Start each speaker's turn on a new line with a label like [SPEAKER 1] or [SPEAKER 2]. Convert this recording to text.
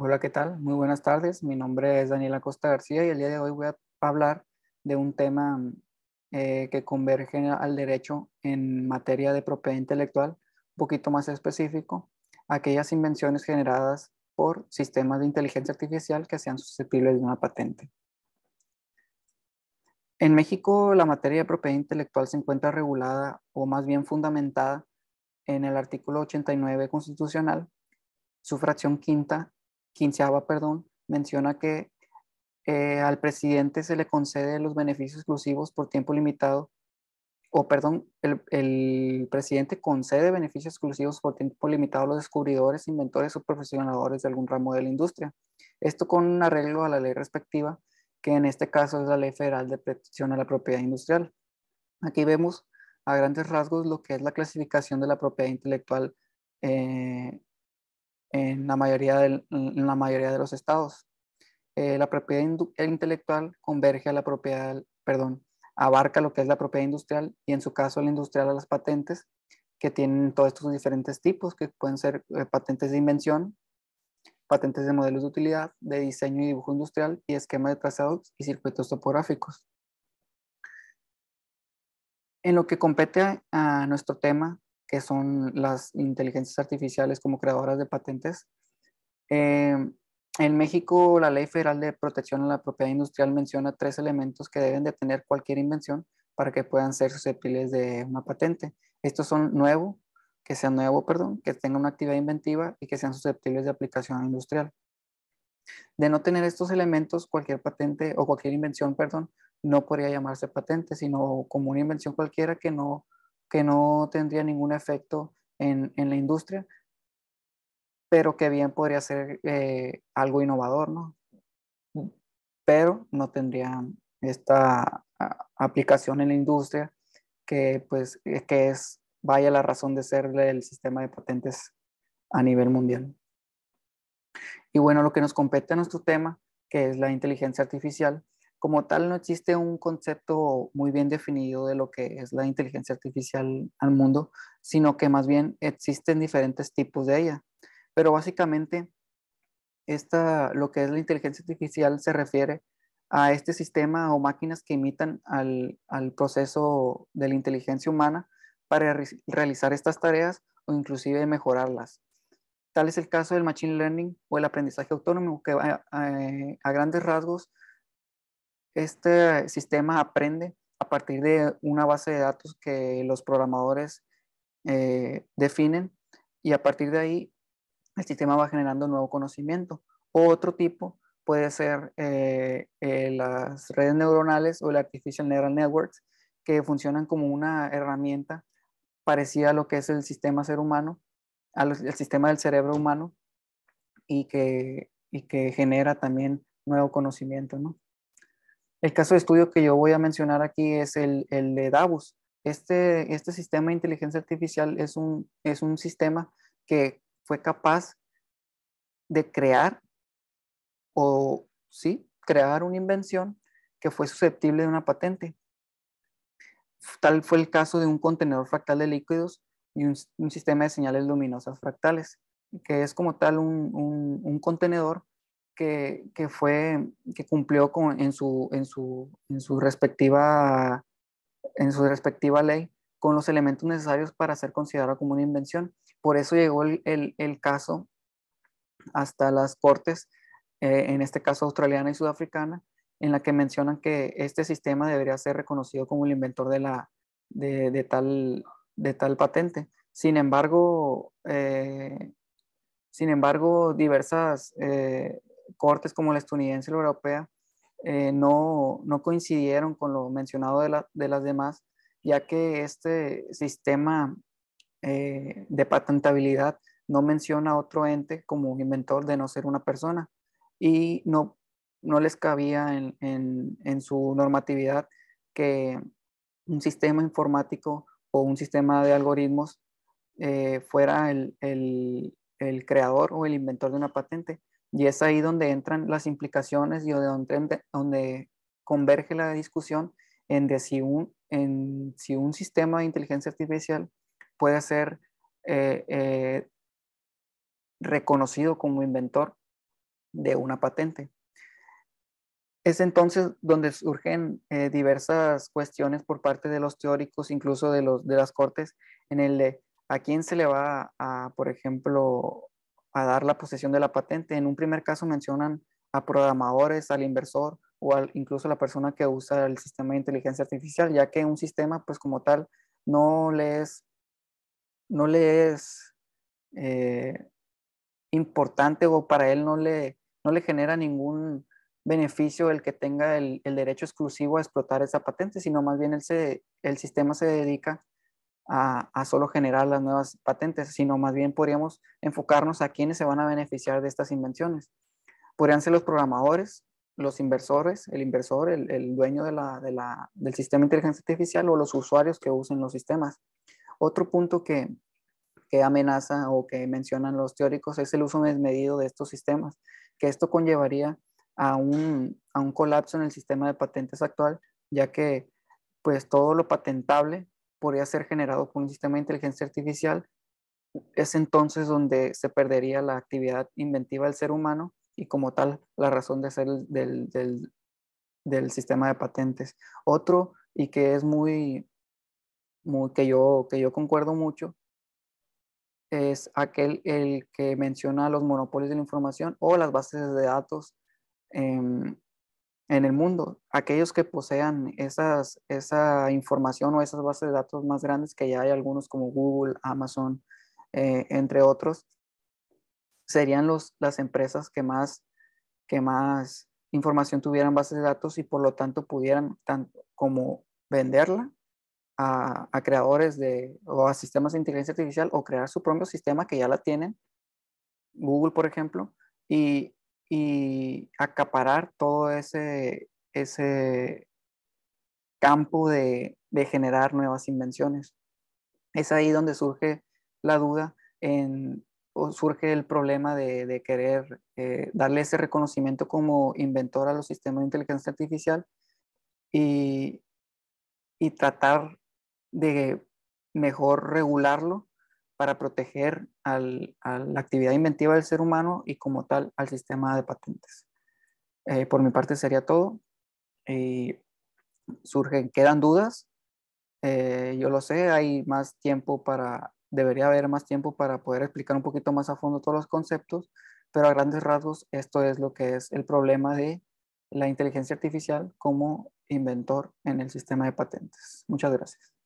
[SPEAKER 1] Hola, ¿qué tal? Muy buenas tardes. Mi nombre es Daniela Costa García y el día de hoy voy a hablar de un tema eh, que converge al derecho en materia de propiedad intelectual, un poquito más específico, aquellas invenciones generadas por sistemas de inteligencia artificial que sean susceptibles de una patente. En México, la materia de propiedad intelectual se encuentra regulada o más bien fundamentada en el artículo 89 constitucional, su fracción quinta quinceava, perdón, menciona que eh, al presidente se le concede los beneficios exclusivos por tiempo limitado, o perdón, el, presidente concede beneficios exclusivos por tiempo limitado a los descubridores, inventores o profesionadores de algún ramo de la industria. Esto con un arreglo a la ley respectiva, que en este caso es la Ley Federal de Protección a la Propiedad Industrial. Aquí vemos a grandes rasgos lo que es la clasificación de la propiedad intelectual eh, en la mayoría, de la mayoría de los estados. Eh, la propiedad intelectual converge a la propiedad, perdón, abarca lo que es la propiedad industrial y en su caso la industrial a las patentes que tienen todos estos diferentes tipos que pueden ser eh, patentes de invención, patentes de modelos de utilidad, de diseño y dibujo industrial y esquema de trazados y circuitos topográficos. En lo que compete a nuestro tema, que son las inteligencias artificiales como creadoras de patentes. Em, en México, la Ley Federal de Protección a la Propiedad Industrial menciona tres elementos que deben de tener cualquier invención para que puedan ser susceptibles de una patente. Estos son nuevo, que sea nuevo, perdón, que tenga una actividad inventiva y que sean susceptibles de aplicación industrial. De no tener estos elementos, cualquier patente o cualquier invención, perdón, no podría llamarse patente, sino como una invención cualquiera que no que no tendría ningún efecto en, la industria, pero que bien podría ser eh, algo innovador, ¿no? Pero no tendría esta ah, aplicación en la industria que, pues, eh, que es, vaya la razón de ser del sistema de patentes a nivel mundial. Y bueno, lo que nos compete a nuestro tema, que es la inteligencia artificial, como tal no existe un concepto muy bien definido de lo que es la inteligencia artificial al mundo, sino que más bien existen diferentes tipos de ella. Pero básicamente, esta, lo que es la inteligencia artificial se refiere a este sistema o máquinas que imitan al, proceso de la inteligencia humana para realizar estas tareas o inclusive mejorarlas. Tal es el caso del Machine Learning o el aprendizaje autónomo, que a grandes rasgos este sistema aprende a partir de una base de datos que los programadores eh, definen y a partir de ahí el sistema va generando nuevo conocimiento. otro tipo puede ser eh, eh, las redes neuronales o el Artificial Neural Networks, que funcionan como una herramienta parecida a lo que es el sistema ser humano, al, sistema del cerebro humano, y que, y que genera también nuevo conocimiento, ¿no? El caso de estudio que yo voy a mencionar aquí es el, el de Davos. Este, este, sistema de inteligencia artificial es un, es un sistema que fue capaz de crear o, sí, crear una invención que fue susceptible de una patente. Tal fue el caso de un contenedor fractal de líquidos y un, sistema de señales luminosas fractales, que es como tal un, un, un contenedor que, fue, que cumplió con, en, su, en, su, en, su respectiva, en su respectiva ley con los elementos necesarios para ser considerado como una invención. Por eso llegó el, el, caso hasta las cortes, eh, en este caso australiana y sudafricana, en la que mencionan que este sistema debería ser reconocido como el inventor de, la, de, de tal, de tal patente. Sin embargo, eh, sin embargo diversas, eh, cortes como la estadounidense y la europea eh, no, coincidieron con lo mencionado de, las demás, ya que este sistema eh, de patentabilidad no menciona a otro ente como un inventor de no ser una persona y no, no les cabía en, su normatividad que un sistema informático o un sistema de algoritmos eh, fuera el, el creador o el inventor de una patente. Y es ahí donde entran las implicaciones y donde, donde converge la discusión en de si un, en si un sistema de inteligencia artificial puede ser eh, eh, reconocido como inventor de una patente. Es entonces donde surgen eh, diversas cuestiones por parte de los teóricos, incluso de, los, de las cortes, en el de ¿A quién se le va a, por ejemplo, a dar la posesión de la patente? En un primer caso mencionan a programadores, al inversor o al, incluso a la persona que usa el sistema de inteligencia artificial, ya que un sistema, pues como tal, no le es, no eh, importante o para él no le, no le genera ningún beneficio el que tenga el, derecho exclusivo a explotar esa patente, sino más bien el sistema se dedica a, solo generar las nuevas patentes, sino más bien podríamos enfocarnos a quienes se van a beneficiar de estas invenciones. Podrían ser los programadores, los inversores, el inversor, el, dueño del sistema de inteligencia artificial o los usuarios que usen los sistemas. Otro punto que, amenaza o que mencionan los teóricos es el uso desmedido de estos sistemas, que esto conllevaría a un, a un colapso en el sistema de patentes actual, ya que pues todo lo patentable podría ser generado por un sistema de inteligencia artificial, es entonces donde se perdería la actividad inventiva del ser humano y como tal la razón de ser del, del, sistema de patentes. Otro, y que es muy, que, yo, que yo concuerdo mucho, es aquel el que menciona los monopolios de la información o las bases de datos eh, en el mundo, aquellos que posean esas, esa información o esas bases de datos más grandes, que ya hay algunos como Google, Amazon, eh, entre otros, serían los, las empresas que más, que más información tuvieran bases de datos y por lo tanto pudieran tanto como venderla a, creadores de, o a sistemas de inteligencia artificial o crear su propio sistema que ya la tienen, Google por ejemplo, y, y acaparar todo ese, campo de, generar nuevas invenciones. Es ahí donde surge la duda en, o surge el problema de, querer eh, darle ese reconocimiento como inventor a los sistemas de inteligencia artificial y, y tratar de mejor regularlo para proteger a la actividad inventiva del ser humano y como tal al sistema de patentes. Eh, por mi parte sería todo. Eh, surgen, quedan dudas. Eh, yo lo sé, hay más tiempo para, debería haber más tiempo para poder explicar un poquito más a fondo todos los conceptos, pero a grandes rasgos esto es lo que es el problema de la inteligencia artificial como inventor en el sistema de patentes. Muchas gracias.